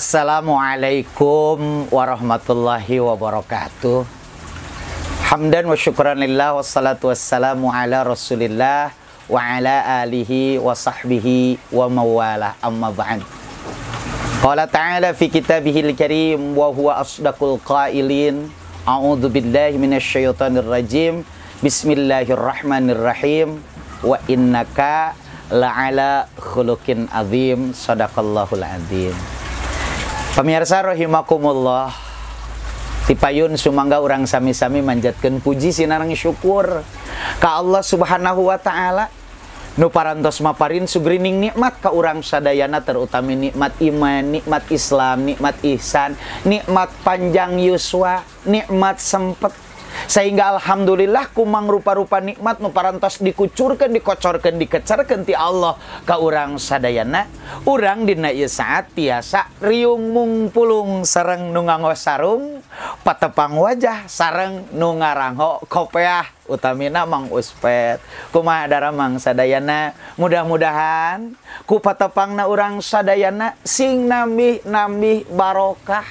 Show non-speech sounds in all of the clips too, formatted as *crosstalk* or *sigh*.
Assalamualaikum warahmatullahi wabarakatuh Hamdan wa syukran lillah Wassalatu wassalamu ala rasulillah Wa ala alihi wa sahbihi wa mawalah amma ba'an Qala ta'ala fi kitabihil karim Wa huwa asdaqul qailin A'udhu billahi minasyaitanir rajim Bismillahirrahmanirrahim Wa innaka la'ala khuluqin azim sadaqallahul azim Pemirsa rahimakumullah Tipayun sumangga orang sami-sami manjatkan puji sinarang syukur Ka Allah subhanahu wa ta'ala parantos maparin sugrining nikmat ka orang sadayana terutami nikmat iman, nikmat islam, nikmat ihsan, nikmat panjang yuswa, nikmat sempet tinggal sehingga alhamdulillah kuang rupa-rupa nikmat nuparantos dikucurkan dikocorkan dikecer kenti Allah kau urangsadayana kurangrangdinaysa tiasa riung muung pulung Sereng nuganggo sarung patepang wajah sareng nu ngarangokkoppeah utamina Ma Usped kuma daangsadayana mudah-mudahan ku patepang na urangsadayana sing Nammi Nami Barokah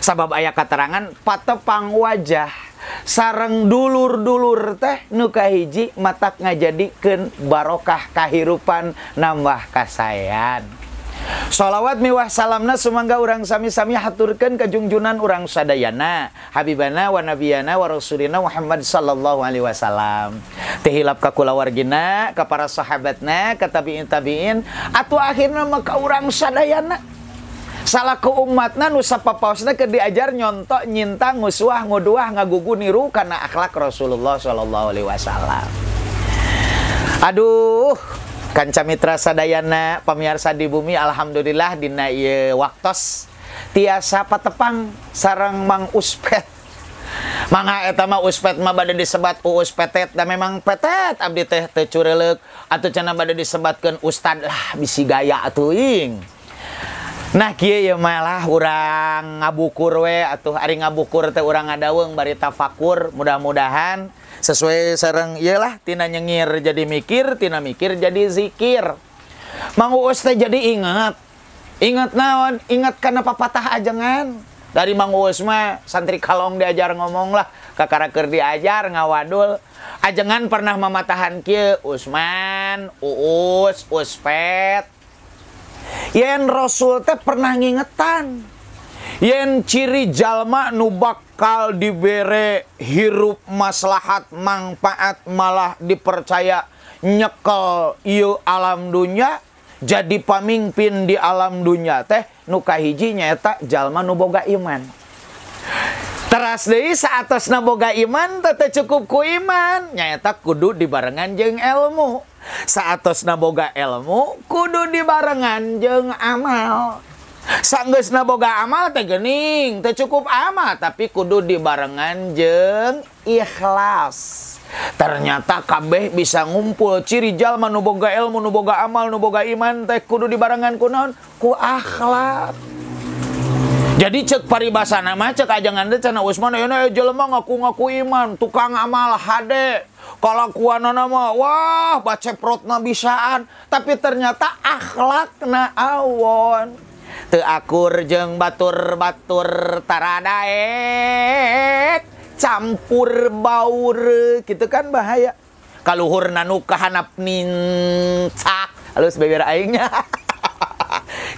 sabab ayaah katerangan patepang wajah yang sarang dulur-dulur teh nuka hiji matak ngajadikan barokah kahirupan nambah kasayan sholawat miwah salamna semangga orang sami-sami haturkan kejungjunan orang sadayana Habibana wa nabiyana wa rasulina Muhammad sallallahu alaihi wasallam Tihilap ka wargina ka para sahabatna ka tabi'in tabi'in atau akhirnya maka orang sadayana salah ke umatna nusa papausna ke diajar nyontok nyinta nguswah nguduah ngagugu niru karena akhlak Rasulullah Shallallahu Alaihi Wasallam aduh kanca mitra sadayana pemirsa di bumi alhamdulillah dina ieu waktos tiasa patepang sarang mang uspet manga eta mah uspet mah bade disebat uus petet dan memang petet abdi teh teu atau cenah bade disebatkeun ustad lah bisi gaya atuh ing Nah kia ya malah orang ngabukur we atau hari ngabukur teh orang ada ngadaweng barita fakur mudah-mudahan sesuai sarang iyalah tina nyengir jadi mikir tina mikir jadi zikir Mang teh jadi ingat ingat naon ingat karena papatah ajengan dari Mang Uus mah santri kalong diajar ngomong lah kakaraker diajar ngawadul ajengan pernah mamatahan kia Usman Uus Uspet yen Rasul teh pernah ngingetan yen ciri jalma nu bakal dibere hirup maslahat manfaat malah dipercaya nyekel ieu alam dunya jadi pamimpin di alam dunya teh nu kahiji nyaeta jalma nu boga iman teras saat atas naboga iman tete cukup ku iman nyata kudu dibarengan jeng ilmu saatos naboga ilmu kudu dibarengan jeng amal sangges naboga amal teh gening teh cukup amal tapi kudu dibarengan jeng ikhlas ternyata kabeh bisa ngumpul ciri jalma nuboga ilmu nuboga amal nuboga iman teh kudu dibarengan kunaon ku akhlak jadi cek paribasa nama cek aja deh cina Usman ya nih jelema ngaku ngaku iman tukang amal hade kalau kuana nama wah baca perut bisaan tapi ternyata akhlakna awon teakur jeng batur batur taradaek campur baur gitu kan bahaya kaluhur nanu kehanap nincak halus beber aingnya *laughs*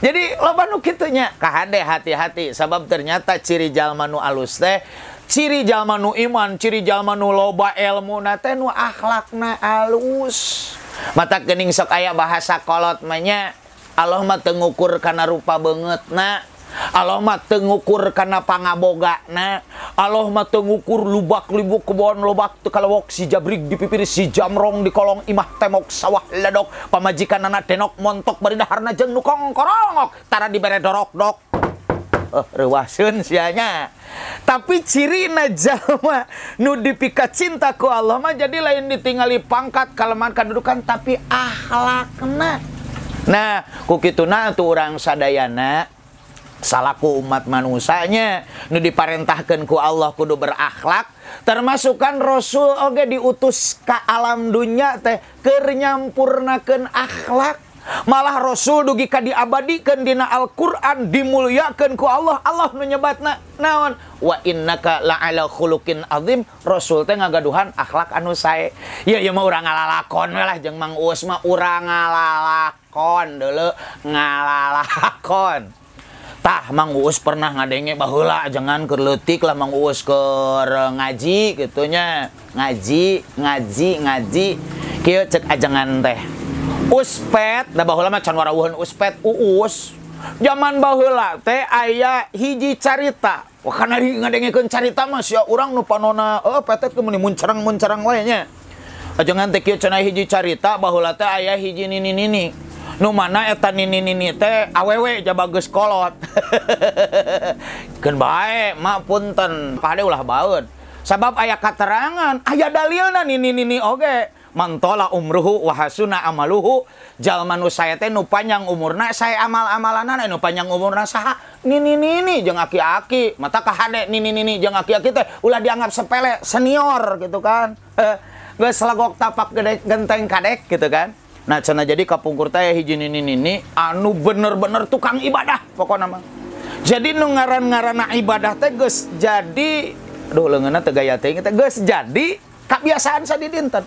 jadi loba nu kitunya kahade hati-hati sebab ternyata ciri jalmanu alus teh ciri jalmanu iman ciri jalmanu loba ilmu na teh nu akhlakna alus mata kening sok aya bahasa kolot mah nya Allah mah tengukur kana rupa banget Allahmah tengukur karena pangaboga nah Allahmah tengukur lubak libuk kebon lubak kalau si jabrik di pipir si jamrong di kolong imah temok sawah ledok pamajikan anak denok montok berindah harna jeng nukong korongok tara dibere dorok dok oh, eh, rewasun sianya tapi ciri najama nu dipika cinta ku Allah mah jadi lain ditinggali pangkat kelemahan kedudukan tapi akhlakna nah kukitu na tuh orang sadayana salaku umat manusianya nu diparentahkan ku Allah kudu berakhlak termasukkan Rasul oke diutus ke alam dunia teh kenyampurnakan akhlak malah Rasul abadi diabadikan dina Quran dimuliakan ku Allah Allah menyebat na naon wa innaka ala khulukin azim Rasul teh ngagaduhan akhlak anu sae ya ya mah urang ngalalakon lah jeung Mang Uus mah urang ngalalakon dulu ngalalakon tah Mang Uus pernah ngadenge bahula jangan kerletik lah Mang Uus ke eh, ngaji gitunya ngaji ngaji ngaji Kyo cek ajangan teh uspet dah bahula mah can warawuheun uspet uus zaman bahula teh ayah hiji carita Wah, karena ngadengekeun carita mah sia urang nu panona oh, eh, petet kemuni muncerang muncerang wae nya ajangan teh kieu cenah hiji carita bahula teh ayah hiji nini nini nu mana etan ini ini teh awewe jabagus kolot *laughs* kan baik mak punten pade ulah baut sabab ayah keterangan ayah dalilna ini ini oke mantola umruhu wahasuna amaluhu jalma nu saya teh nu panjang umurna saya amal-amalan nu panjang umurna saha nini nini jeung aki-aki mata kahade nini nini jeung aki-aki teh ulah dianggap sepele senior gitu kan gue selagok *laughs* tapak gede genteng kadek gitu kan jadi kapungkurta hijinin anu bener-bener tukang ibadah pokok nama jadi leengaran ngaran ibadah teges jadi do leengategaya teges jadi kebiasaan saya ditinnten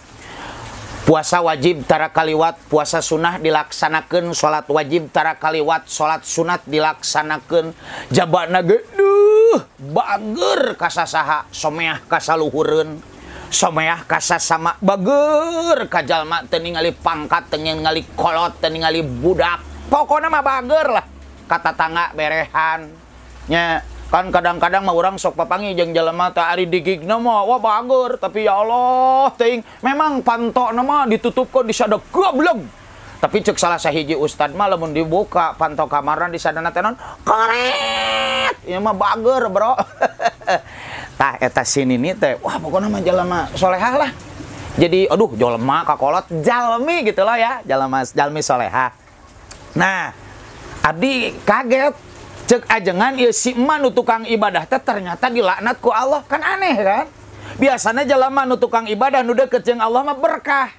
puasa wajib tarakaliwat puasa sunnah dilaksanakan salat wajib tarakaliwat salat sunat dilaksanakan jaban geduh bager kas saha somah kasal Luhurun ya kasa sama bager kajallma ningali pangkat tengen kolot ningali budak pokoknya mah bager lah kata tangga berehannya kan kadang-kadang mah orang sok papangi jeng jelema teh ari digig nama wah bager tapi ya Allah ting memang pantok nama ditutupkan di sadap goblok tapi cek salah sahiji ustad mah lamun dibuka pantok kamarna di sadana tenon karet ya mah bager bro *laughs* tah eta eh, ini teh wah pokoknya mah jalma solehah lah jadi aduh jalma kakolot jalmi gitu loh ya jalma jalmi solehah nah abdi kaget cek ajengan ya si emak nu tukang ibadah teh ternyata dilaknat ku Allah kan aneh kan biasanya jalma nu tukang ibadah nu keceng Allah mah berkah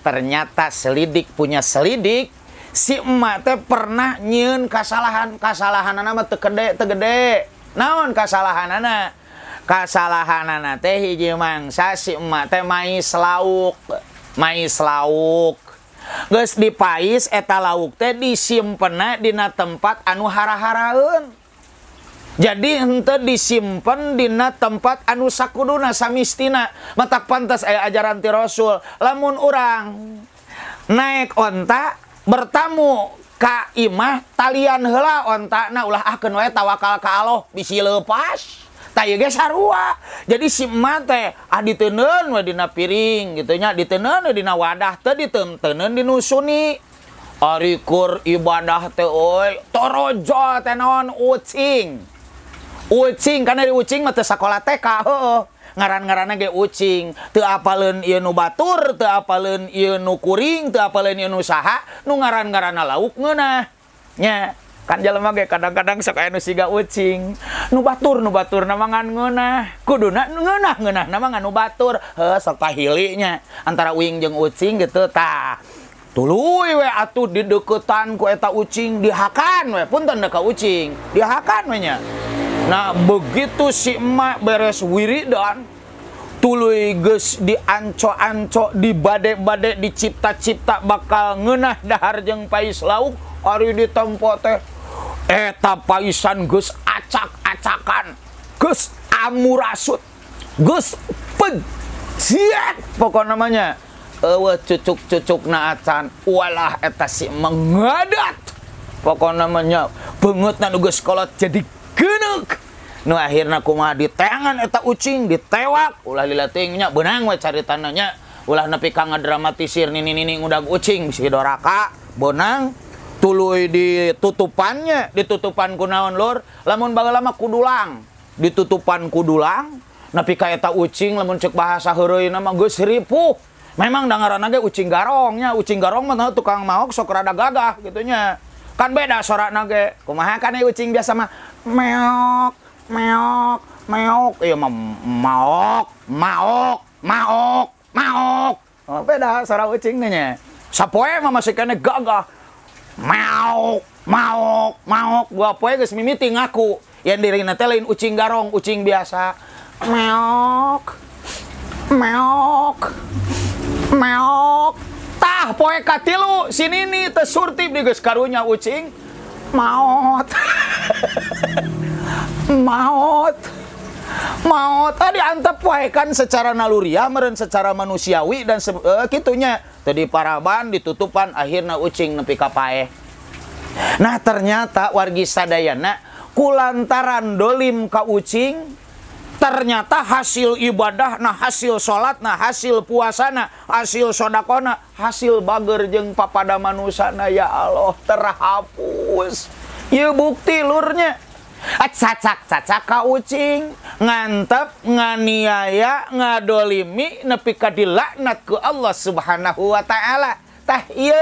ternyata selidik punya selidik si emak teh pernah nyiun kesalahan kesalahan anak mah tegede tegede naon kesalahan anak kasalhananatehiangsa simate mais lauk mais lauk guys dipa eta lauk teh disimpen Di tempat anuharaharaal jadi Entte disimpen Dina tempat anu saununa sammistina metak pantas aya aja rananti rassul lamun urang naik ontak bertamu kaimah Talyan hela ontak ulah wakalka Allah bisi lepas buat jadi si ah di tenen Madina piring gitunya ditenendina wadah tadi tenen di nusuni Arikur ibadah T torojo tenon ucingcing karena di ucing sekolah TK ngaran-gara ucing nu baturing usaha nu ngaran-gara na lauknanya di kan jalan ge kadang-kadang sok aya nu siga ucing nubatur batur nu batur namangan ngeunah kuduna ngeunah ngeunah namangan nu batur heuh sok tahilinya antara uing jeung ucing gitu tah tuluy we atuh di deketan ku eta ucing dihakan we punten deka ucing dihakan we nya nah begitu si emak beres wiridan tuluy geus dianco-anco di badek badek dicipta-cipta bakal ngeunah dahar jeung pais lauk ari ditempo teh eta paisan Gus acak-acakan Gus amurasut Gus pejiat pokok namanya ewe cucuk-cucuk naacan walah eta si mengadat pokok namanya banget gus kolot jadi genuk nu akhirnya kumaha di tangan eta ucing ditewak ulah lilatingnya benang we cari tanahnya ulah nepi kang dramatisir nini nini udah ucing si doraka bonang tuluy ditutupannya ditutupan kunaon lor, lamun baga lama kudulang ditutupan kudulang kayak tak ucing lamun cek bahasa heroin nama gue seripu memang dengeran aja ucing garongnya ucing garong mana tukang maok sok rada gagah gitunya kan beda sorak nage kumaha kan ya ucing biasa mah meok meok meok iya mah maok maok maok maok oh, beda sorak ucing nanya sapoe mah masih kene gagah mau mau mau gua poe geus mimiti ngaku yang diri teh lain ucing garong ucing biasa meok meok meok tah poe katilu sini nih tesurtip di geus karunya ucing maot maot maot tadi antep poe kan secara naluriah meren secara manusiawi dan se uh, kitunya tadi paraban ditutupan akhirnya ucing nepi kapae nah ternyata wargi sadayana kulantaran dolim ka ucing ternyata hasil ibadah nah hasil sholat, nah hasil puasa, nah hasil sodakona hasil bager jeng papada manusana ya Allah terhapus ya bukti lurnya ca kau ucing ngaantep nganiaya ngadolimi nepi ka dilaknatku Allah subhanahu Wa ta'alatahil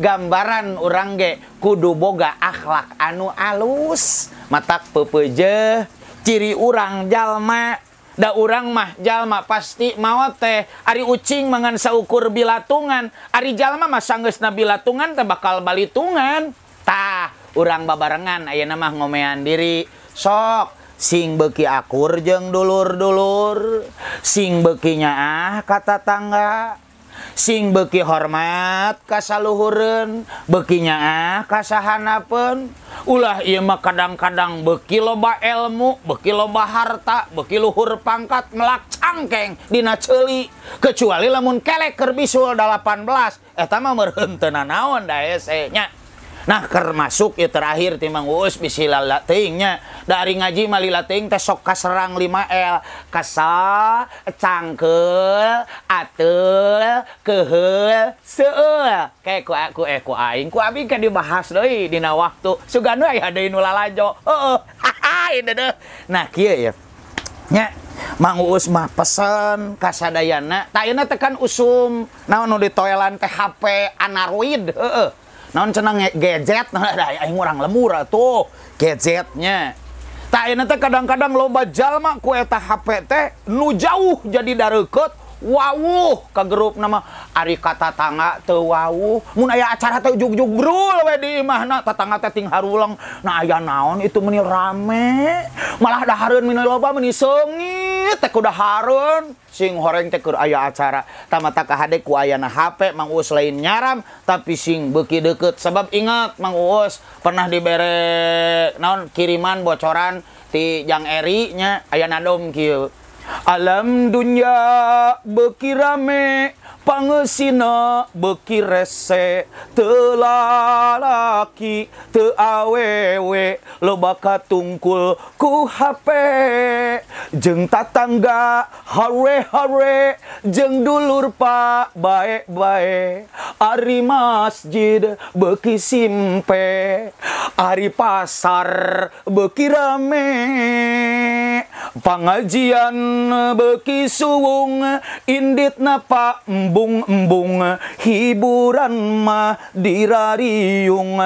gambaran urangge kudu boga akhlak anu alus matap pepuje ciri urang jalmadah urang mah jalma pasti mau teh Ari ucing mannsaukur bilatungan Ari Jalma masaangges na bilatungan terbakal baitungantah. u bababarenngan A nemah ngoomean diri sok sing beki akur jeng duluur-dulur sing bekinya ah kata tangga sing beki hormat kasal luhur benya ah kashana pun ulah Imak kadang-kadang beki loba elmu beki loba harta beki luhur pangkat melak sangkengdina celi kecuali lemun keleker bisual 18 eh pertama berhenten naondahnya nah ker ya terakhir timang uus bisi lalatengnya dari ngaji mali lating teh sok kaserang 5L kasa cangkel atel kehel seuel kayak ku aku eh ku aing ku abi kan dibahas deui dina waktu sugano aya deui nu lalajo heeh ini deh nah kieu ya nya Mang Uus mah pesen kasadayana, tayana tekan usum, nah nu ditoelan teh HP Anaroid, heeh non cenang gadget *laughs* nah, aing orang lemur tuh gadgetnya tak ini teh kadang-kadang loba jalma ku eta HP teh nu jauh jadi dareket wawuh ke grup nama ari kata tangga teu wawuh mun aya acara teh ujug-ujug brul we di imahna tetangga teh ting harulang nah aya naon itu meni rame malah daharun min loba meni seungit harun sing horeng teh ayah aya acara tamata kahade ku ayana HP Mang Uus lain nyaram tapi sing beuki deket sebab ingat Mang Uus pernah dibere naon kiriman bocoran ti Jang Eri nya aya kieu alam dunya beuki rame pangesina beki rese telalaki te awewe loba tungkul ku HP jeng tatangga hare hare jeng dulur pak baik baik ari masjid beki simpe ari pasar beki rame pangajian beki suwung indit napa embung-embung hiburan mah dirariung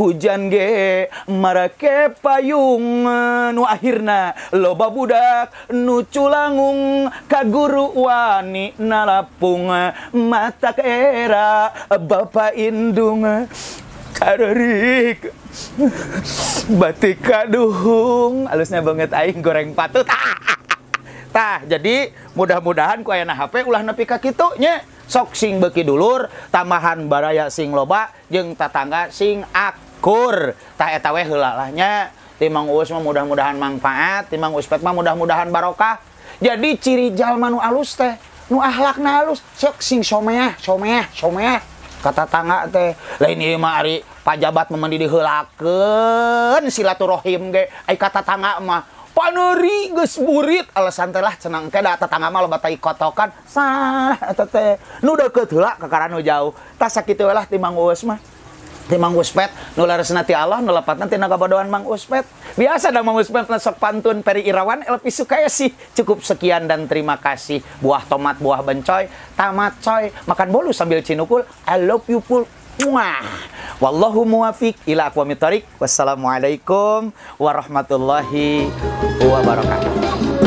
hujan ge marake payung nu akhirna loba budak nu culangung kaguru wani nalapung mata era bapak indung karerik batik kaduhung alusnya banget aing goreng patut *laughs* tah jadi mudah-mudahan ku aya HP ulah nepi ka kitu nya sok sing beki dulur tambahan baraya sing loba jeng tetangga sing akur tak eta we timang us mah mudah-mudahan manfaat timang uspet mah mudah-mudahan barokah jadi ciri jalma nu alus teh nu ahlak na alus sok sing someah someah someah kata tangga teh lain ieu mah ari pajabat memendi dihelakeun silaturahim ge ai kata tangga mah paneri geus burit alasan teh lah cenah teh da tetangga mah loba tai kotokan salah eta teh nu deukeut heula nu jauh tah sakitu lah ti Mang Uus mah ti Mang Uspet nu laresna Allah nu nanti ti nagabodohan Mang Uspet biasa da Mang Uspet sok pantun Peri Irawan ya sih. cukup sekian dan terima kasih buah tomat buah bencoy tamat coy makan bolu sambil cinukul I love you pul Wah. Wallahu muwafiq ila aqwamit thariq. Wassalamualaikum warahmatullahi wabarakatuh.